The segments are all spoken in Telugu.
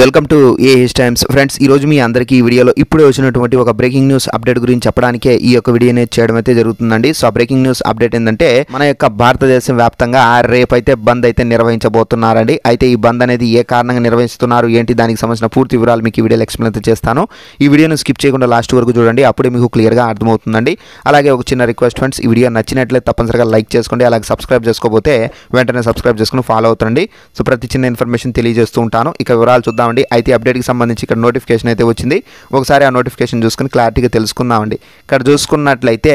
welcome to AH Times friends ఈరోజు మీ అందరికీ ఈ వీడియోలో ఇప్పుడే వచ్చినటువంటి ఒక బ్రేకింగ్ న్యూస్ అప్డేట్ గురించి చెప్పడానికే ఈ యొక్క వీడియో అనేది చేయడం అయితే జరుగుతుందండి సో బ్రేకింగ్ న్యూస్ అప్డేట్ ఏంటంటే మన యొక్క భారతదేశం వ్యాప్తంగా రేపైతే బంద్ అయితే నిర్వహించబోతున్నారండి అయితే ఈ బంద్ అనేది ఏ కారణంగా నిర్వహిస్తున్నారు ఏంటి దానికి సంబంధించిన పూర్తి వివరాలు మీకు ఈ వీడియోలో ఎక్స్ప్లెయిన్ అయితే చేస్తాను ఈ వీడియోను స్కిప్ చేయకుండా లాస్ట్ వరకు చూడండి అప్పుడే మీకు క్లియర్గా అర్థమవుతుందండి అలాగే ఒక చిన్న రిక్వెస్ట్ ఫ్రెండ్స్ ఈ వీడియో నచ్చినట్లయితే తప్పనిసరిగా లైక్ చేసుకోండి అలాగే సబ్స్క్రైబ్ చేసుకోకపోతే వెంటనే సబ్స్క్రైబ్ చేసుకుని ఫాలో అవుతుండండి సో ప్రతి చిన్న ఇన్ఫర్మేషన్ తెలియజేస్తూ ఉంటాను ఇక వివరాలు చూద్దామండి అయితే అప్డేట్కి సంబంధించి ఇక్కడ నోటిఫికేషన్ అయితే వచ్చింది ఒకసారి ఆ నోటిఫికేషన్ చూసుకుని క్లారిటీగా తెలుసుకుందామండి ఇక్కడ చూసుకున్నట్లయితే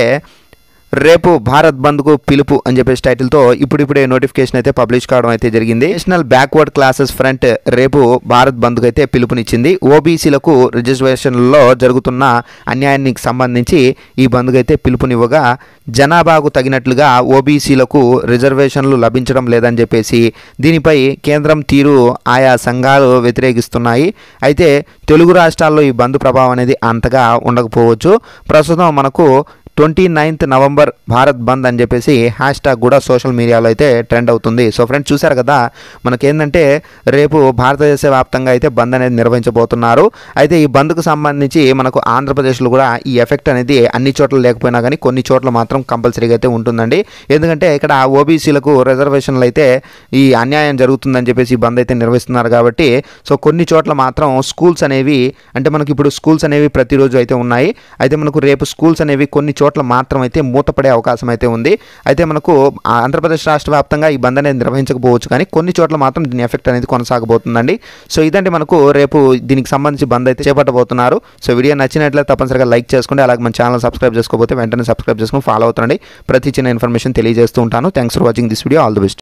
రేపు భారత్ బంద్కు పిలుపు అని చెప్పేసి టైటిల్తో ఇప్పుడిప్పుడే నోటిఫికేషన్ అయితే పబ్లిష్ కావడం అయితే జరిగింది నేషనల్ బ్యాక్వర్డ్ క్లాసెస్ ఫ్రంట్ రేపు భారత్ కు అయితే పిలుపునిచ్చింది ఓబీసీలకు రిజర్వేషన్లలో జరుగుతున్న అన్యాయానికి సంబంధించి ఈ బంద్ అయితే పిలుపునివ్వగా జనాభాకు తగినట్లుగా ఓబీసీలకు రిజర్వేషన్లు లభించడం లేదని చెప్పేసి దీనిపై కేంద్రం తీరు ఆయా సంఘాలు వ్యతిరేకిస్తున్నాయి అయితే తెలుగు రాష్ట్రాల్లో ఈ బంద్ ప్రభావం అనేది అంతగా ఉండకపోవచ్చు ప్రస్తుతం మనకు twenty ninth November Bharat bandh అని చెప్పేసి హ్యాష్ ట్యాగ్ కూడా సోషల్ మీడియాలో అయితే ట్రెండ్ అవుతుంది సో ఫ్రెండ్స్ చూశారు కదా మనకేంటంటే రేపు భారతదేశ వ్యాప్తంగా అయితే బంద్ అనేది నిర్వహించబోతున్నారు అయితే ఈ బంద్కు సంబంధించి మనకు ఆంధ్రప్రదేశ్లో కూడా ఈ ఎఫెక్ట్ అనేది అన్ని చోట్ల లేకపోయినా కానీ కొన్ని చోట్ల మాత్రం కంపల్సరీగా అయితే ఉంటుందండి ఎందుకంటే ఇక్కడ ఓబీసీలకు రిజర్వేషన్లు అయితే ఈ అన్యాయం జరుగుతుందని చెప్పేసి ఈ బంద్ అయితే నిర్వహిస్తున్నారు కాబట్టి సో కొన్ని చోట్ల మాత్రం స్కూల్స్ అనేవి అంటే మనకి ఇప్పుడు స్కూల్స్ అనేవి ప్రతిరోజు అయితే ఉన్నాయి అయితే మనకు రేపు స్కూల్స్ అనేవి కొన్ని చోట్ల చోట్ల మాత్రం అయితే మూతపడే అవకాశం అయితే ఉంది అయితే మనకు ఆంధ్రప్రదేశ్ రాష్ట్ర వ్యాప్తంగా ఈ బంద్ అనేది నిర్వహించకపోవచ్చు కానీ కొన్ని చోట్ల మాత్రం దీని ఎఫెక్ట్ అనేది కొనసాగబోతుందండి సో ఇదంటే మనకు రేపు దీనికి సంబంధించి బంద్ అయితే చేపట్టబోతున్నారు సో వీడియో నచ్చినట్లయితే తప్పనిసరిగా లైక్ చేసుకుంటే అలాగే మన ఛానల్ సబ్స్క్రైబ్ చేసుకోకపోతే వెంటనే సబ్స్క్రైబ్ చేసుకుని ఫాలో అవుతుండండి ప్రతి చిన్న ఇన్ఫర్మేషన్ తెలియజేస్తూ ఉంటాను thanks for watching this video all the best